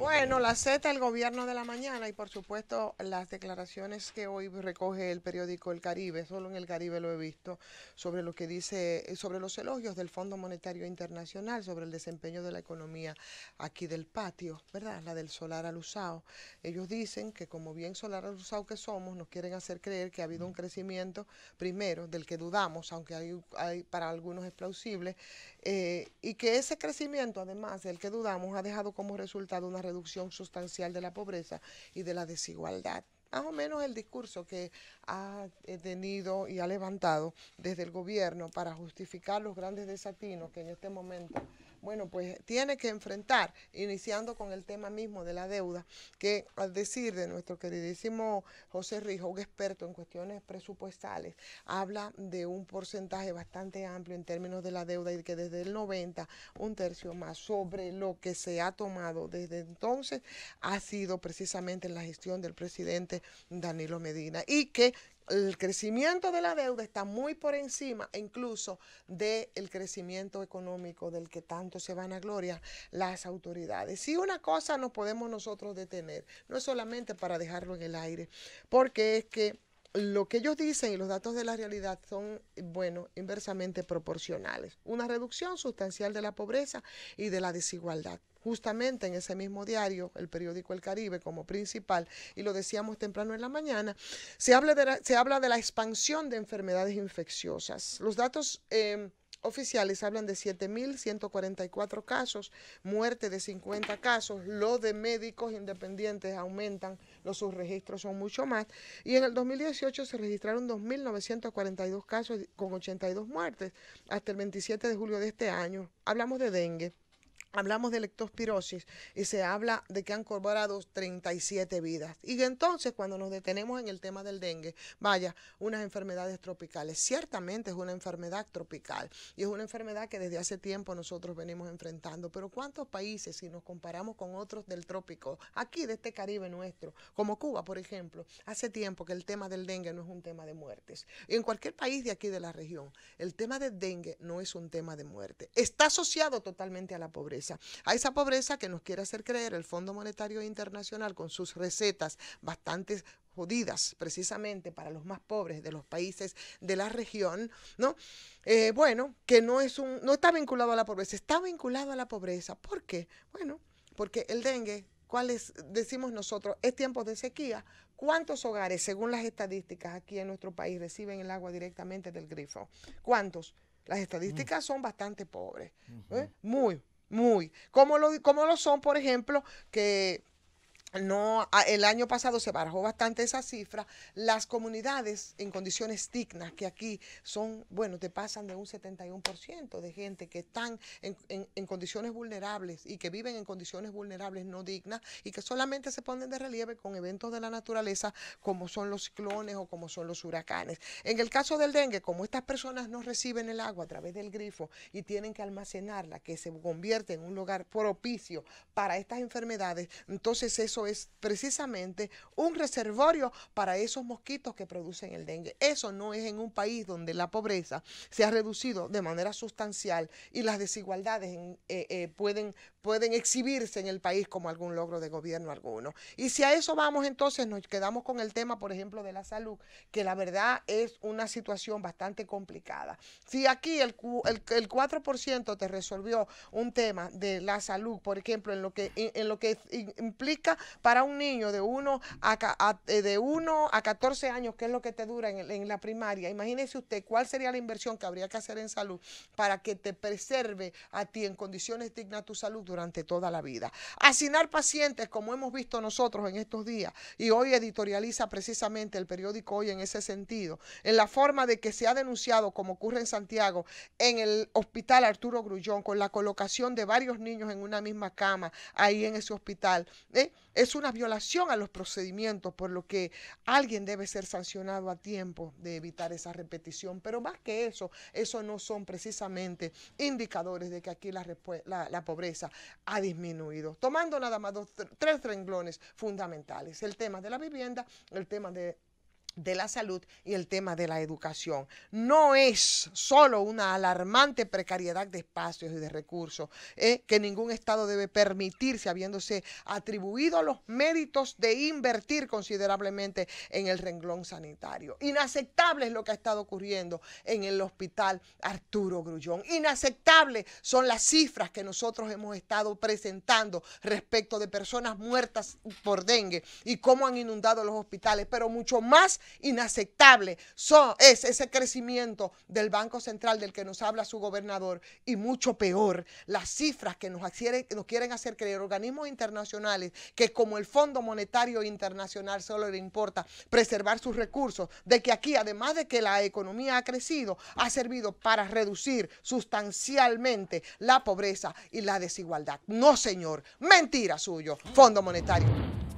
Bueno, la Z, el gobierno de la mañana y por supuesto las declaraciones que hoy recoge el periódico El Caribe, solo en El Caribe lo he visto, sobre lo que dice, sobre los elogios del Fondo Monetario Internacional, sobre el desempeño de la economía aquí del patio, ¿verdad? La del Solar Alusao. Ellos dicen que como bien Solar Alusao que somos, nos quieren hacer creer que ha habido un crecimiento, primero, del que dudamos, aunque hay, hay para algunos es plausible, eh, y que ese crecimiento, además del que dudamos, ha dejado como resultado una reducción sustancial de la pobreza y de la desigualdad más o menos el discurso que ha tenido y ha levantado desde el gobierno para justificar los grandes desatinos que en este momento, bueno, pues tiene que enfrentar, iniciando con el tema mismo de la deuda, que al decir de nuestro queridísimo José Rijo, un experto en cuestiones presupuestales, habla de un porcentaje bastante amplio en términos de la deuda y que desde el 90, un tercio más sobre lo que se ha tomado desde entonces ha sido precisamente la gestión del presidente Danilo Medina y que el crecimiento de la deuda está muy por encima incluso del crecimiento económico del que tanto se van a gloria las autoridades. Si una cosa nos podemos nosotros detener, no es solamente para dejarlo en el aire, porque es que lo que ellos dicen y los datos de la realidad son, bueno, inversamente proporcionales. Una reducción sustancial de la pobreza y de la desigualdad. Justamente en ese mismo diario, el periódico El Caribe como principal, y lo decíamos temprano en la mañana, se habla de la, se habla de la expansión de enfermedades infecciosas. Los datos... Em, oficiales hablan de 7.144 casos, muerte de 50 casos, lo de médicos independientes aumentan, los subregistros son mucho más. Y en el 2018 se registraron 2.942 casos con 82 muertes hasta el 27 de julio de este año. Hablamos de dengue. Hablamos de leptospirosis y se habla de que han cobrado 37 vidas. Y entonces, cuando nos detenemos en el tema del dengue, vaya, unas enfermedades tropicales. Ciertamente es una enfermedad tropical y es una enfermedad que desde hace tiempo nosotros venimos enfrentando. Pero ¿cuántos países, si nos comparamos con otros del trópico, aquí de este Caribe nuestro, como Cuba, por ejemplo, hace tiempo que el tema del dengue no es un tema de muertes? en cualquier país de aquí de la región, el tema del dengue no es un tema de muerte. Está asociado totalmente a la pobreza a esa pobreza que nos quiere hacer creer el Fondo Monetario Internacional con sus recetas bastante jodidas precisamente para los más pobres de los países de la región, ¿no? Eh, bueno, que no es un, no está vinculado a la pobreza, está vinculado a la pobreza. ¿Por qué? Bueno, porque el dengue, ¿cuáles decimos nosotros? Es tiempo de sequía. ¿Cuántos hogares, según las estadísticas aquí en nuestro país, reciben el agua directamente del grifo? ¿Cuántos? Las mm. estadísticas son bastante pobres, ¿eh? muy, muy. Como lo, como lo son, por ejemplo, que no, el año pasado se barajó bastante esa cifra, las comunidades en condiciones dignas, que aquí son, bueno, te pasan de un 71% de gente que están en, condiciones vulnerables y que viven en condiciones vulnerables no dignas y que solamente se ponen de relieve con eventos de la naturaleza como son los ciclones o como son los huracanes. En el caso del dengue, como estas personas no reciben el agua a través del grifo y tienen que almacenarla, que se convierte en un lugar propicio para estas enfermedades, entonces eso es precisamente un reservorio para esos mosquitos que producen el dengue. Eso no es en un país donde la pobreza se ha reducido de manera sustancial y las desigualdades eh, eh, pueden, pueden exhibirse en el país como algún logro de gobierno alguno. Y si a eso vamos, entonces nos quedamos con el tema, por ejemplo, de la salud, que la verdad es una situación bastante complicada. Si aquí el, 4% te resolvió un tema de la salud, por ejemplo, en lo que, en lo que implica para un niño de 1 a, eh, de 1 a 14 años, que es lo que te dura en, la primaria, imagínese usted cuál sería la inversión que habría que hacer en salud para que te preserve a ti en condiciones dignas tu salud durante toda la vida. asinar pacientes, como hemos visto nosotros en estos días, y hoy editorializa precisamente el periódico hoy en ese sentido, en la forma de que se ha denunciado, como ocurre en Santiago, en el hospital Arturo Grullón, con la colocación de varios niños en una misma cama ahí en ese hospital. ¿eh? es una violación a los procedimientos, por lo que alguien debe ser sancionado a tiempo de evitar esa repetición. Pero más que eso, eso no son precisamente indicadores de que aquí la, pobreza ha disminuido. Tomando nada más tres renglones fundamentales, el tema de la vivienda, el tema de de la salud y el tema de la educación. No es solo una alarmante precariedad de espacios y de recursos eh, que ningún Estado debe permitirse habiéndose atribuido los méritos de invertir considerablemente en el renglón sanitario. Inaceptable es lo que ha estado ocurriendo en el hospital Arturo Grullón. Inaceptable son las cifras que nosotros hemos estado presentando respecto de personas muertas por dengue y cómo han inundado los hospitales, pero mucho más inaceptable. So, es ese crecimiento del Banco Central del que nos habla su gobernador y mucho peor, las cifras que nos, nos quieren hacer creer organismos internacionales que como el Fondo Monetario Internacional solo le importa preservar sus recursos, de que aquí además de que la economía ha crecido, ha servido para reducir sustancialmente la pobreza y la desigualdad. No, señor, mentira suyo, Fondo Monetario.